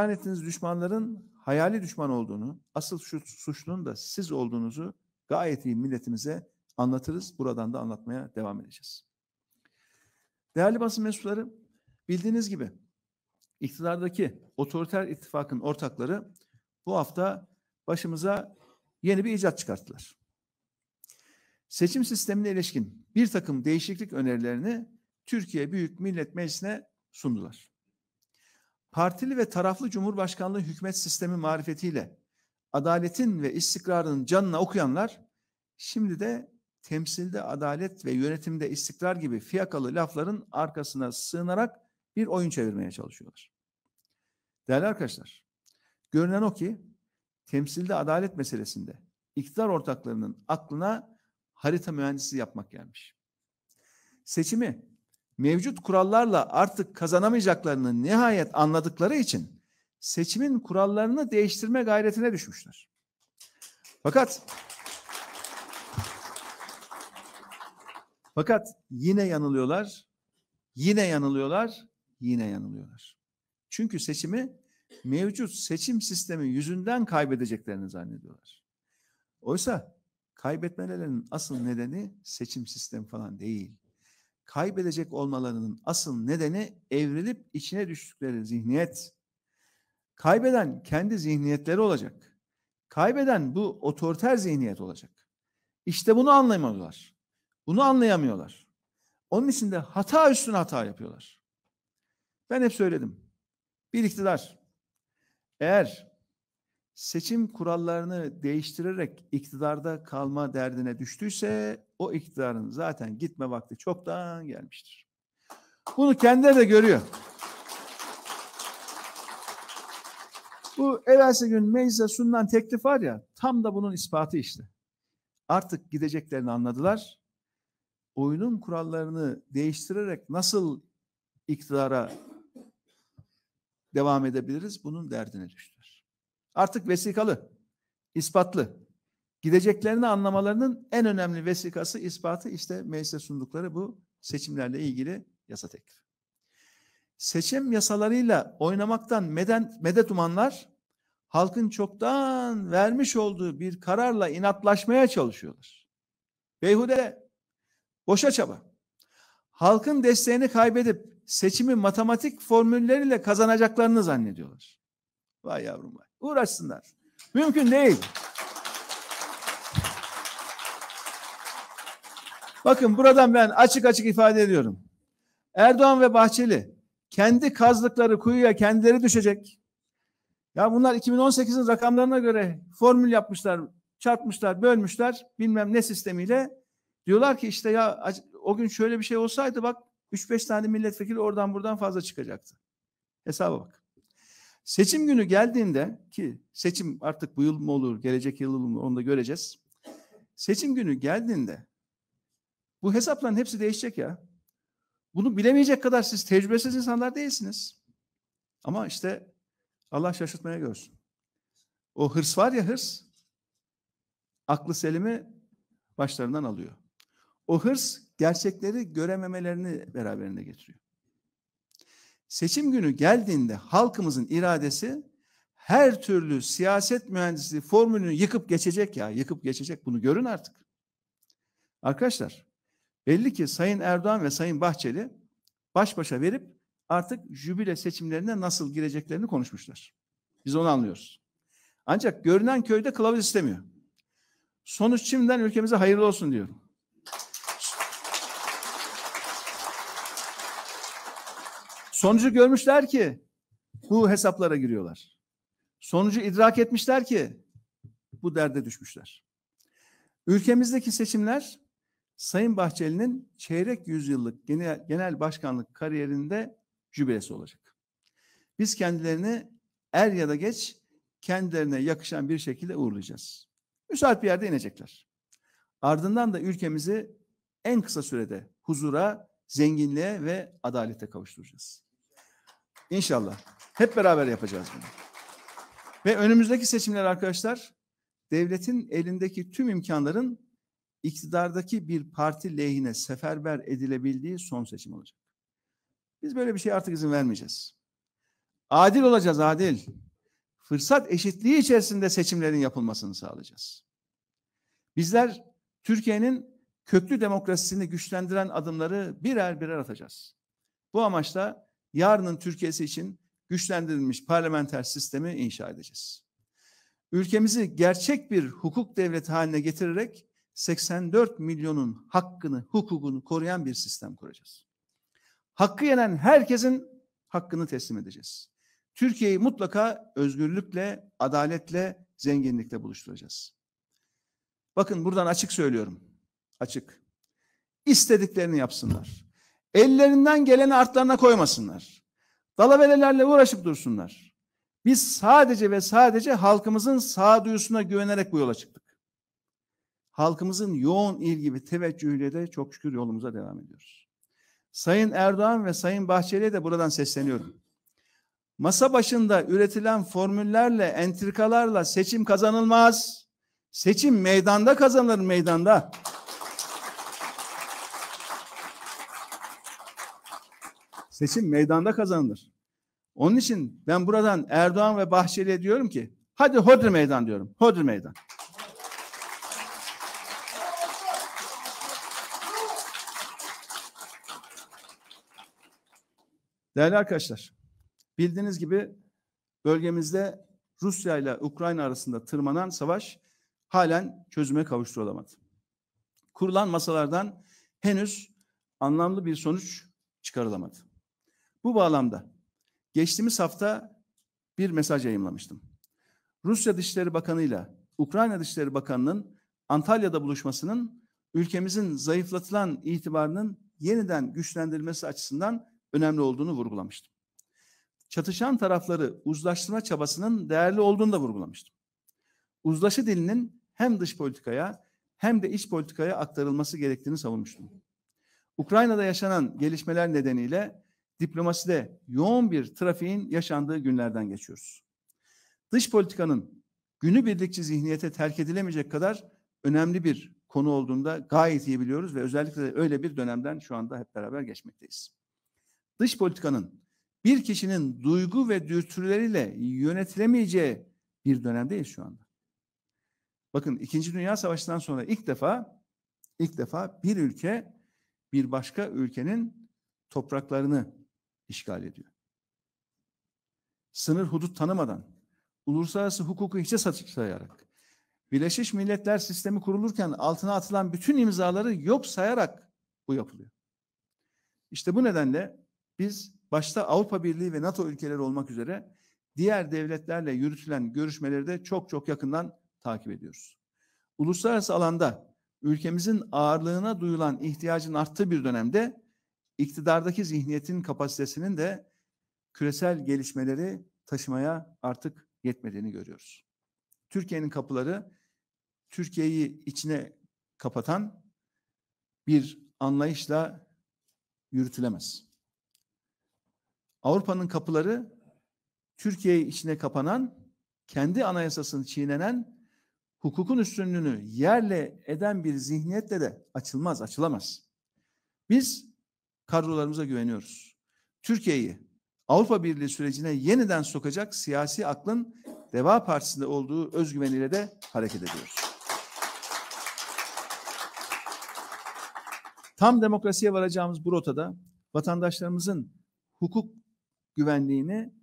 İlan ettiğiniz düşmanların hayali düşman olduğunu, asıl şu suçlunun da siz olduğunuzu gayet iyi milletimize anlatırız. Buradan da anlatmaya devam edeceğiz. Değerli basın mensupları, bildiğiniz gibi iktidardaki otoriter ittifakın ortakları bu hafta başımıza yeni bir icat çıkarttılar. Seçim sistemine ilişkin bir takım değişiklik önerilerini Türkiye Büyük Millet Meclisi'ne sundular partili ve taraflı cumhurbaşkanlığı hükümet sistemi marifetiyle adaletin ve istikrarın canına okuyanlar şimdi de temsilde adalet ve yönetimde istikrar gibi fiyakalı lafların arkasına sığınarak bir oyun çevirmeye çalışıyorlar. Değerli arkadaşlar, görünen o ki temsilde adalet meselesinde iktidar ortaklarının aklına harita mühendisi yapmak gelmiş. Seçimi mevcut kurallarla artık kazanamayacaklarını nihayet anladıkları için seçimin kurallarını değiştirme gayretine düşmüşler. Fakat fakat yine yanılıyorlar, yine yanılıyorlar, yine yanılıyorlar. Çünkü seçimi mevcut seçim sistemi yüzünden kaybedeceklerini zannediyorlar. Oysa kaybetmelerinin asıl nedeni seçim sistemi falan değil kaybedecek olmalarının asıl nedeni evrilip içine düştükleri zihniyet. Kaybeden kendi zihniyetleri olacak. Kaybeden bu otoriter zihniyet olacak. İşte bunu anlayamıyorlar. Bunu anlayamıyorlar. Onun için de hata üstüne hata yapıyorlar. Ben hep söyledim. Bir iktidar eğer seçim kurallarını değiştirerek iktidarda kalma derdine düştüyse o iktidarın zaten gitme vakti çoktan gelmiştir. Bunu kendileri de görüyor. Bu evvelsi gün meclise sunulan teklif var ya tam da bunun ispatı işte. Artık gideceklerini anladılar. Oyunun kurallarını değiştirerek nasıl iktidara devam edebiliriz bunun derdine düştü artık vesikalı, ispatlı. Gideceklerini anlamalarının en önemli vesikası, ispatı işte meclise sundukları bu seçimlerle ilgili yasa teklifi. Seçim yasalarıyla oynamaktan meden, medet umanlar halkın çoktan vermiş olduğu bir kararla inatlaşmaya çalışıyorlar. Beyhude, boşa çaba. Halkın desteğini kaybedip seçimi matematik formülleriyle kazanacaklarını zannediyorlar. Vay yavrum vay. Uğraşsınlar. Mümkün değil. Bakın buradan ben açık açık ifade ediyorum. Erdoğan ve Bahçeli kendi kazdıkları kuyuya kendileri düşecek. Ya bunlar 2018'in rakamlarına göre formül yapmışlar, çarpmışlar, bölmüşler bilmem ne sistemiyle. Diyorlar ki işte ya o gün şöyle bir şey olsaydı bak 3-5 tane milletvekili oradan buradan fazla çıkacaktı. Hesaba bak. Seçim günü geldiğinde ki seçim artık bu yıl mı olur, gelecek yıl mı onu da göreceğiz. Seçim günü geldiğinde bu hesapların hepsi değişecek ya. Bunu bilemeyecek kadar siz tecrübesiz insanlar değilsiniz. Ama işte Allah şaşırtmaya görsün. O hırs var ya hırs, aklı selimi başlarından alıyor. O hırs gerçekleri görememelerini beraberinde getiriyor. Seçim günü geldiğinde halkımızın iradesi her türlü siyaset mühendisliği formülünü yıkıp geçecek ya. Yıkıp geçecek. Bunu görün artık. Arkadaşlar belli ki Sayın Erdoğan ve Sayın Bahçeli baş başa verip artık jübile seçimlerine nasıl gireceklerini konuşmuşlar. Biz onu anlıyoruz. Ancak görünen köyde kılavuz istemiyor. Sonuç şimdiden ülkemize hayırlı olsun diyorum. Sonucu görmüşler ki bu hesaplara giriyorlar. Sonucu idrak etmişler ki bu derde düşmüşler. Ülkemizdeki seçimler Sayın Bahçeli'nin çeyrek yüzyıllık genel, başkanlık kariyerinde jübilesi olacak. Biz kendilerini er ya da geç kendilerine yakışan bir şekilde uğurlayacağız. Müsait bir yerde inecekler. Ardından da ülkemizi en kısa sürede huzura, zenginliğe ve adalete kavuşturacağız. İnşallah. Hep beraber yapacağız bunu. Ve önümüzdeki seçimler arkadaşlar devletin elindeki tüm imkanların iktidardaki bir parti lehine seferber edilebildiği son seçim olacak. Biz böyle bir şey artık izin vermeyeceğiz. Adil olacağız adil. Fırsat eşitliği içerisinde seçimlerin yapılmasını sağlayacağız. Bizler Türkiye'nin köklü demokrasisini güçlendiren adımları birer birer atacağız. Bu amaçla yarının Türkiye'si için güçlendirilmiş parlamenter sistemi inşa edeceğiz. Ülkemizi gerçek bir hukuk devleti haline getirerek 84 milyonun hakkını, hukukunu koruyan bir sistem kuracağız. Hakkı yenen herkesin hakkını teslim edeceğiz. Türkiye'yi mutlaka özgürlükle, adaletle, zenginlikle buluşturacağız. Bakın buradan açık söylüyorum. Açık. İstediklerini yapsınlar. Ellerinden geleni artlarına koymasınlar. Dalaverelerle uğraşıp dursunlar. Biz sadece ve sadece halkımızın sağduyusuna güvenerek bu yola çıktık. Halkımızın yoğun ilgi ve teveccühüyle de çok şükür yolumuza devam ediyoruz. Sayın Erdoğan ve Sayın Bahçeli'ye de buradan sesleniyorum. Masa başında üretilen formüllerle, entrikalarla seçim kazanılmaz. Seçim meydanda kazanılır meydanda. Seçim meydanda kazanılır. Onun için ben buradan Erdoğan ve Bahçeli'ye diyorum ki hadi hodri meydan diyorum. Hodri meydan. Değerli arkadaşlar, bildiğiniz gibi bölgemizde Rusya ile Ukrayna arasında tırmanan savaş halen çözüme kavuşturulamadı. Kurulan masalardan henüz anlamlı bir sonuç çıkarılamadı. Bu bağlamda geçtiğimiz hafta bir mesaj yayımlamıştım. Rusya Dışişleri Bakanı ile Ukrayna Dışişleri Bakanı'nın Antalya'da buluşmasının ülkemizin zayıflatılan itibarının yeniden güçlendirilmesi açısından önemli olduğunu vurgulamıştım. Çatışan tarafları uzlaştırma çabasının değerli olduğunu da vurgulamıştım. Uzlaşı dilinin hem dış politikaya hem de iç politikaya aktarılması gerektiğini savunmuştum. Ukrayna'da yaşanan gelişmeler nedeniyle diplomaside yoğun bir trafiğin yaşandığı günlerden geçiyoruz. Dış politikanın günü birlikçi zihniyete terk edilemeyecek kadar önemli bir konu olduğunda gayet iyi biliyoruz ve özellikle de öyle bir dönemden şu anda hep beraber geçmekteyiz. Dış politikanın bir kişinin duygu ve dürtüleriyle yönetilemeyeceği bir dönemdeyiz şu anda. Bakın İkinci Dünya Savaşı'ndan sonra ilk defa ilk defa bir ülke bir başka ülkenin topraklarını işgal ediyor. Sınır hudut tanımadan, uluslararası hukuku hiçe sayarak, Birleşmiş Milletler sistemi kurulurken altına atılan bütün imzaları yok sayarak bu yapılıyor. İşte bu nedenle biz başta Avrupa Birliği ve NATO ülkeleri olmak üzere diğer devletlerle yürütülen görüşmeleri de çok çok yakından takip ediyoruz. Uluslararası alanda ülkemizin ağırlığına duyulan ihtiyacın arttığı bir dönemde iktidardaki zihniyetin kapasitesinin de küresel gelişmeleri taşımaya artık yetmediğini görüyoruz. Türkiye'nin kapıları Türkiye'yi içine kapatan bir anlayışla yürütülemez. Avrupa'nın kapıları Türkiye'yi içine kapanan, kendi anayasasını çiğnenen, hukukun üstünlüğünü yerle eden bir zihniyetle de açılmaz, açılamaz. Biz kadrolarımıza güveniyoruz. Türkiye'yi Avrupa Birliği sürecine yeniden sokacak siyasi aklın Deva Partisi'nde olduğu özgüveniyle de hareket ediyoruz. Tam demokrasiye varacağımız bu rotada vatandaşlarımızın hukuk güvenliğini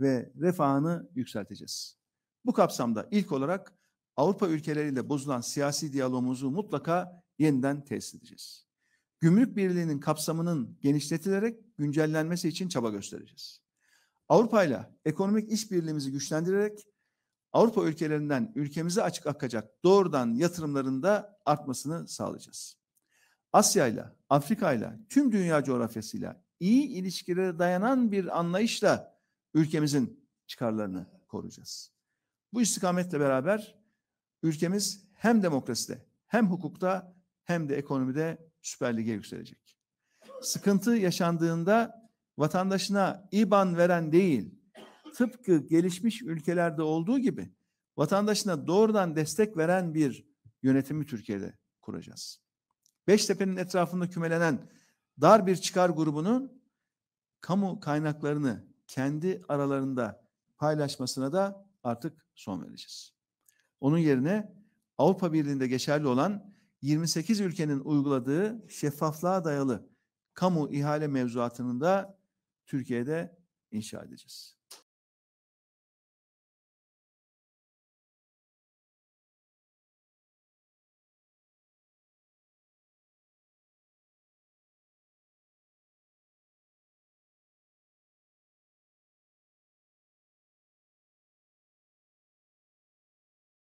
ve refahını yükselteceğiz. Bu kapsamda ilk olarak Avrupa ülkeleriyle bozulan siyasi diyalogumuzu mutlaka yeniden tesis edeceğiz. Gümrük Birliği'nin kapsamının genişletilerek güncellenmesi için çaba göstereceğiz. Avrupa ile ekonomik işbirliğimizi güçlendirerek Avrupa ülkelerinden ülkemize açık akacak doğrudan yatırımların da artmasını sağlayacağız. Asya ile, Afrika ile, tüm dünya coğrafyasıyla iyi ilişkilere dayanan bir anlayışla ülkemizin çıkarlarını koruyacağız. Bu istikametle beraber ülkemiz hem demokraside, hem hukukta, hem de ekonomide Süper Lig'e yükselecek. Sıkıntı yaşandığında vatandaşına IBAN veren değil, tıpkı gelişmiş ülkelerde olduğu gibi vatandaşına doğrudan destek veren bir yönetimi Türkiye'de kuracağız. Beştepe'nin etrafında kümelenen dar bir çıkar grubunun kamu kaynaklarını kendi aralarında paylaşmasına da artık son vereceğiz. Onun yerine Avrupa Birliği'nde geçerli olan 28 ülkenin uyguladığı şeffaflığa dayalı kamu ihale mevzuatını da Türkiye'de inşa edeceğiz.